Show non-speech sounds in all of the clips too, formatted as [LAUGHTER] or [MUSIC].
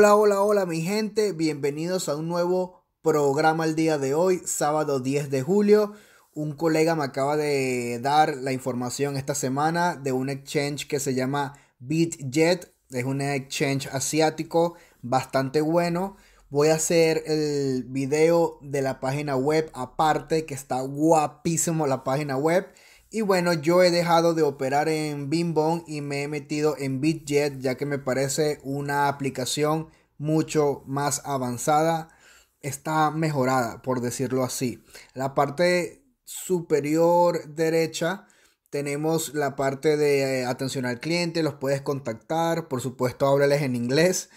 Hola, hola, hola mi gente, bienvenidos a un nuevo programa el día de hoy, sábado 10 de julio. Un colega me acaba de dar la información esta semana de un exchange que se llama BitJet, es un exchange asiático bastante bueno. Voy a hacer el video de la página web aparte, que está guapísimo la página web. Y bueno, yo he dejado de operar en Bimbon y me he metido en BitJet ya que me parece una aplicación mucho más avanzada. Está mejorada, por decirlo así. La parte superior derecha tenemos la parte de eh, atención al cliente, los puedes contactar, por supuesto háblales en inglés.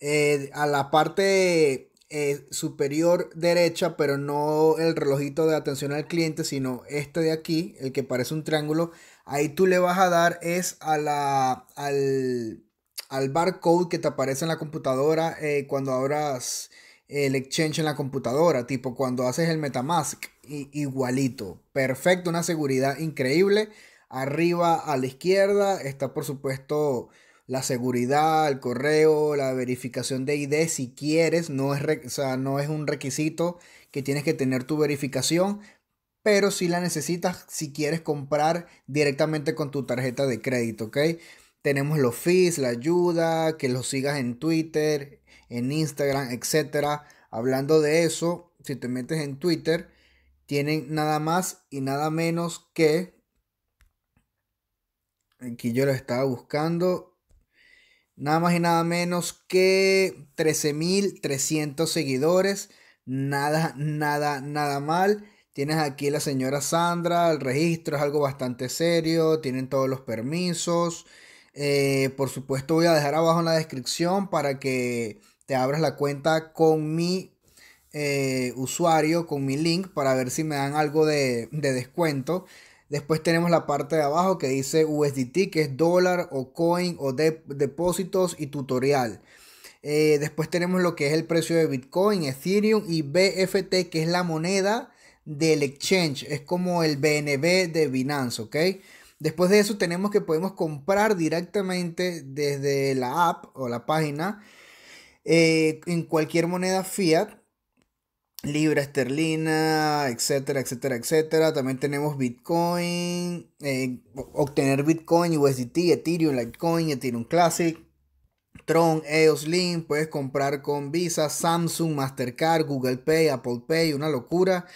Eh, a la parte eh, superior derecha, pero no el relojito de atención al cliente, sino este de aquí, el que parece un triángulo, ahí tú le vas a dar es a la, al, al barcode que te aparece en la computadora eh, cuando abras el exchange en la computadora, tipo cuando haces el Metamask, igualito, perfecto, una seguridad increíble. Arriba a la izquierda está por supuesto la seguridad, el correo, la verificación de ID si quieres, no es, no es un requisito que tienes que tener tu verificación, pero si la necesitas si quieres comprar directamente con tu tarjeta de crédito, ¿ok? Tenemos los fees, la ayuda, que los sigas en Twitter, en Instagram, etc. Hablando de eso, si te metes en Twitter, tienen nada más y nada menos que... Aquí yo lo estaba buscando nada más y nada menos que 13.300 seguidores. Nada, nada, nada mal. Tienes aquí la señora Sandra, el registro es algo bastante serio, tienen todos los permisos. Eh, por supuesto voy a dejar abajo en la descripción para que te abras la cuenta con mi eh, usuario, con mi link, para ver si me dan algo de, de descuento. Después tenemos la parte de abajo que dice USDT, que es dólar o coin o depósitos y tutorial. Eh, después tenemos lo que es el precio de Bitcoin, Ethereum y BFT, que es la moneda del exchange. Es como el BNB de Binance, ¿ok? Después de eso tenemos que podemos comprar directamente desde la app o la página eh, en cualquier moneda fiat libra esterlina, etcétera, etcétera, etcétera. También tenemos Bitcoin, eh, obtener Bitcoin, USDT, Ethereum, Litecoin, Ethereum Classic, Tron, EOS Link, puedes comprar con Visa, Samsung, Mastercard, Google Pay, Apple Pay, una locura.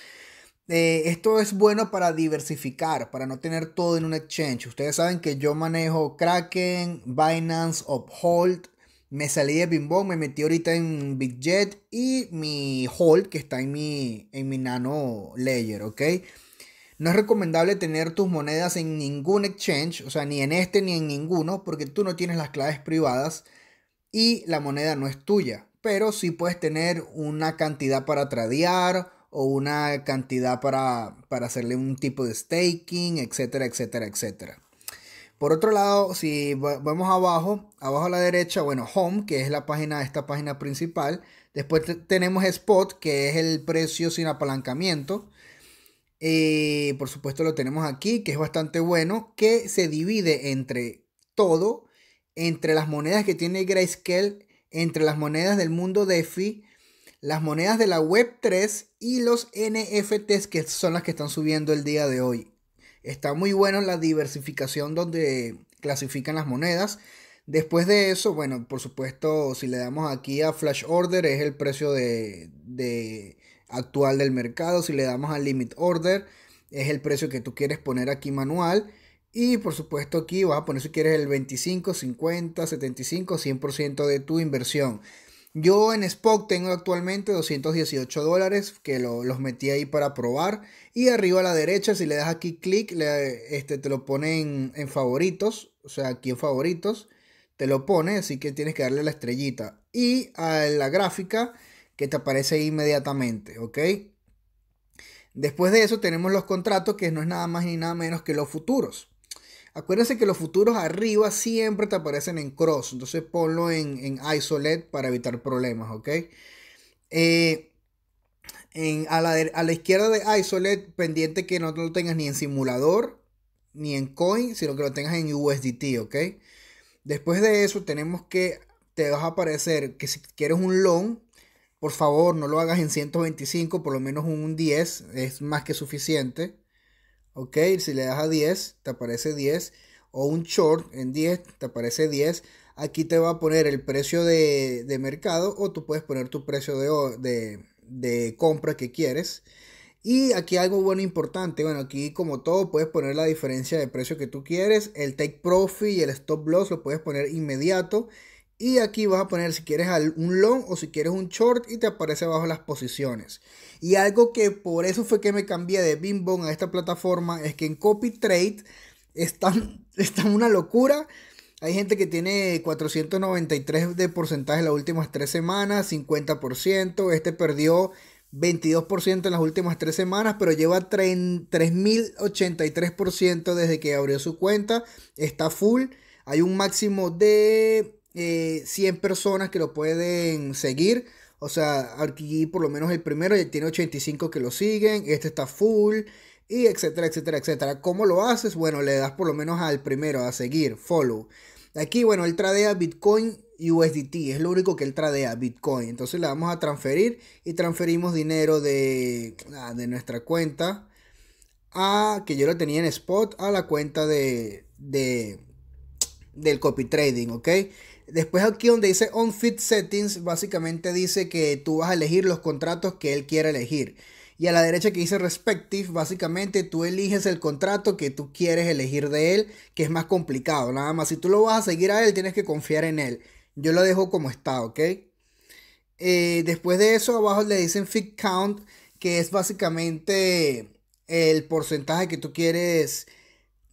Eh, esto es bueno para diversificar, para no tener todo en un exchange. Ustedes saben que yo manejo Kraken, Binance, Uphold, me salí de bimbo, me metí ahorita en BigJet y mi Hold que está en mi, en Nano Layer, ¿ok? No es recomendable tener tus monedas en ningún exchange, o sea, ni en este ni en ninguno, porque tú no tienes las claves privadas y la moneda no es tuya. Pero sí puedes tener una cantidad para tradear o una cantidad para, para hacerle un tipo de staking, etcétera, etcétera, etcétera. Por otro lado, si vamos abajo, abajo a la derecha, bueno, Home, que es la página, esta página principal. Después tenemos Spot, que es el precio sin apalancamiento. Eh, por supuesto lo tenemos aquí, que es bastante bueno, que se divide entre todo, entre las monedas que tiene Grayscale, entre las monedas del mundo DeFi, las monedas de la Web3 y los NFTs que son las que están subiendo el día de hoy. Está muy bueno la diversificación donde clasifican las monedas. Después de eso, bueno, por supuesto, si le damos aquí a Flash Order es el precio de, actual del mercado. Si le damos a Limit Order es el precio que tú quieres poner aquí manual. Y por supuesto aquí vas a poner si quieres el 25, 50, 75, 100% de tu inversión. Yo en Spock tengo actualmente 218 dólares que los metí ahí para probar. Y arriba a la derecha, si le das aquí clic, este, te lo pone en, favoritos. O sea, aquí en favoritos te lo pone, así que tienes que darle la estrellita. Y a la gráfica que te aparece inmediatamente, ¿ok? Después de eso tenemos los contratos, que no es nada más ni nada menos que los futuros. Acuérdense que los futuros arriba siempre te aparecen en cross, entonces ponlo en, en isolate para evitar problemas, ¿ok? Eh, en, a, la a, la izquierda de isolate, pendiente que no lo tengas ni en simulador, ni en coin, sino que lo tengas en USDT, ¿ok? Después de eso tenemos que, te vas a aparecer que si quieres un Long, por favor no lo hagas en 125, por lo menos un 10, es más que suficiente. ¿ok? Si le das a 10, te aparece 10. O un short en 10, te aparece 10. Aquí te va a poner el precio de, mercado o tú puedes poner tu precio de, de, compra que quieres. Y aquí algo bueno importante, bueno, aquí como todo puedes poner la diferencia de precio que tú quieres, el take profit y el stop loss lo puedes poner inmediato y aquí vas a poner si quieres un long o si quieres un short y te aparece abajo las posiciones. Y algo que por eso fue que me cambié de bong a esta plataforma es que en Copy Trade están, [LAUGHS] una locura. Hay gente que tiene 493 de porcentaje en las últimas tres semanas, 50%. Este perdió 22% en las últimas tres semanas, pero lleva 3.083% desde que abrió su cuenta. Está full. Hay un máximo de 100 eh, personas que lo pueden seguir. O sea, aquí por lo menos el primero ya tiene 85 que lo siguen, este está full, y etcétera, etcétera, etcétera. ¿Cómo lo haces? Bueno, le das por lo menos al primero a seguir, follow. Aquí, bueno, él tradea Bitcoin USDT, es lo único que él tradea, Bitcoin. Entonces le vamos a transferir y transferimos dinero de, ah, de nuestra cuenta a, que yo lo tenía en spot, a la cuenta de, de del copy trading, ¿ok? Después aquí donde dice on-fit settings, básicamente dice que tú vas a elegir los contratos que él quiere elegir. Y a la derecha que dice respective, básicamente tú eliges el contrato que tú quieres elegir de él, que es más complicado. Nada más, si tú lo vas a seguir a él, tienes que confiar en él. Yo lo dejo como está, ¿ok? Eh, después de eso, abajo le dicen fit count, que es básicamente el porcentaje que tú quieres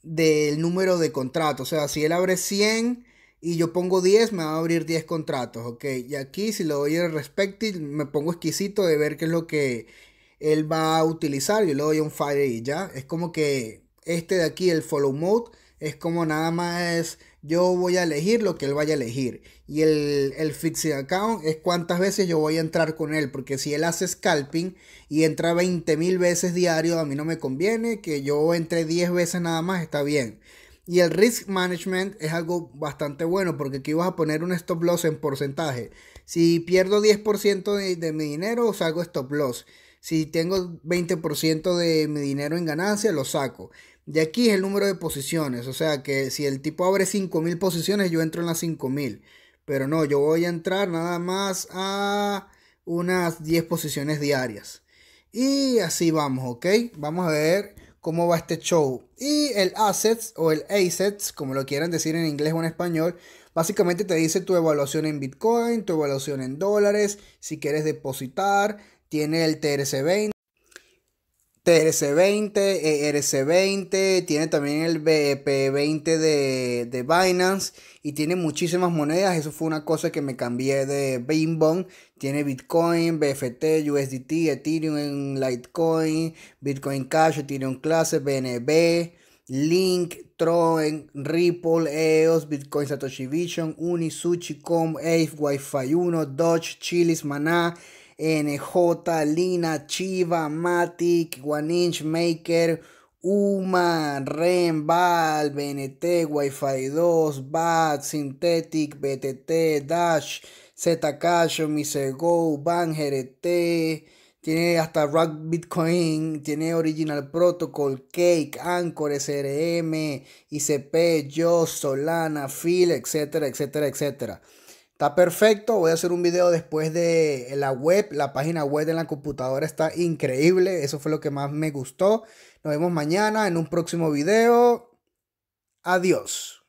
del número de contrato. O sea, si él abre 100 y yo pongo 10, me va a abrir 10 contratos, ok. Y aquí si lo doy el respective, me pongo exquisito de ver qué es lo que él va a utilizar. Yo le doy un fire y ya. Es como que este de aquí, el follow mode, es como nada más yo voy a elegir lo que él vaya a elegir. Y el, el fixing account es cuántas veces yo voy a entrar con él. Porque si él hace scalping y entra 20 mil veces diario, a mí no me conviene. Que yo entre 10 veces nada más está bien. Y el risk management es algo bastante bueno porque aquí vas a poner un stop loss en porcentaje. Si pierdo 10% de, mi dinero, saco stop loss. Si tengo 20% de mi dinero en ganancia, lo saco. De aquí es el número de posiciones. O sea que si el tipo abre 5.000 posiciones, yo entro en las 5.000. Pero no, yo voy a entrar nada más a unas 10 posiciones diarias. Y así vamos, ¿ok? Vamos a ver cómo va este show. Y el assets o el assets, como lo quieran decir en inglés o en español, básicamente te dice tu evaluación en Bitcoin, tu evaluación en dólares, si quieres depositar, tiene el TRC20 rc 20 ERC20, tiene también el BEP20 de, de, Binance y tiene muchísimas monedas. Eso fue una cosa que me cambié de Bimbon. Tiene Bitcoin, BFT, USDT, Ethereum, Litecoin, Bitcoin Cash, Ethereum clase BNB, Link, Tron, Ripple, EOS, Bitcoin Satoshi Vision, Uni, Com, Ave, Wi-Fi 1, Dodge, Chilis, Maná. NJ, Lina, Chiva, Matic, One Inch Maker, Uma, Renval, BNT, Wi-Fi 2, BAT, Synthetic, BTT, Dash, Zcash, Bang, RT, tiene hasta Rock Bitcoin, tiene Original Protocol, Cake, Anchor, SRM, ICP, Yo, Solana, Phil, etcétera, etcétera, etcétera. Está perfecto, voy a hacer un video después de eh, la web, la página web de la computadora está increíble, eso fue lo que más me gustó. Nos vemos mañana en un próximo video. Adiós.